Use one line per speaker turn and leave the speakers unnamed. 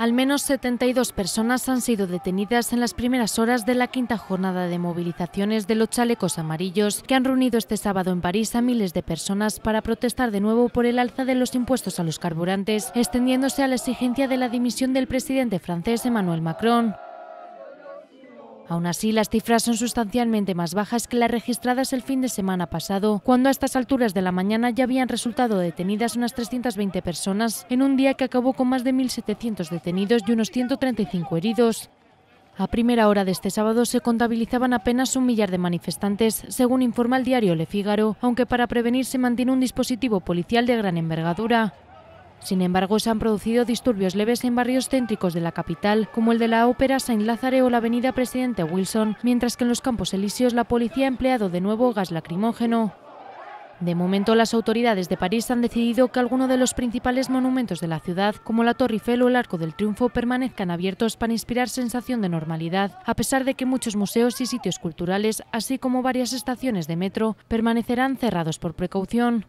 Al menos 72 personas han sido detenidas en las primeras horas de la quinta jornada de movilizaciones de los chalecos amarillos que han reunido este sábado en París a miles de personas para protestar de nuevo por el alza de los impuestos a los carburantes, extendiéndose a la exigencia de la dimisión del presidente francés Emmanuel Macron. Aún así, las cifras son sustancialmente más bajas que las registradas el fin de semana pasado, cuando a estas alturas de la mañana ya habían resultado detenidas unas 320 personas en un día que acabó con más de 1.700 detenidos y unos 135 heridos. A primera hora de este sábado se contabilizaban apenas un millar de manifestantes, según informa el diario Le Figaro, aunque para prevenir se mantiene un dispositivo policial de gran envergadura. Sin embargo, se han producido disturbios leves en barrios céntricos de la capital, como el de la Ópera Saint lazare o la Avenida Presidente Wilson, mientras que en los Campos Elíseos la policía ha empleado de nuevo gas lacrimógeno. De momento, las autoridades de París han decidido que algunos de los principales monumentos de la ciudad, como la Torre Eiffel o el Arco del Triunfo, permanezcan abiertos para inspirar sensación de normalidad, a pesar de que muchos museos y sitios culturales, así como varias estaciones de metro, permanecerán cerrados por precaución.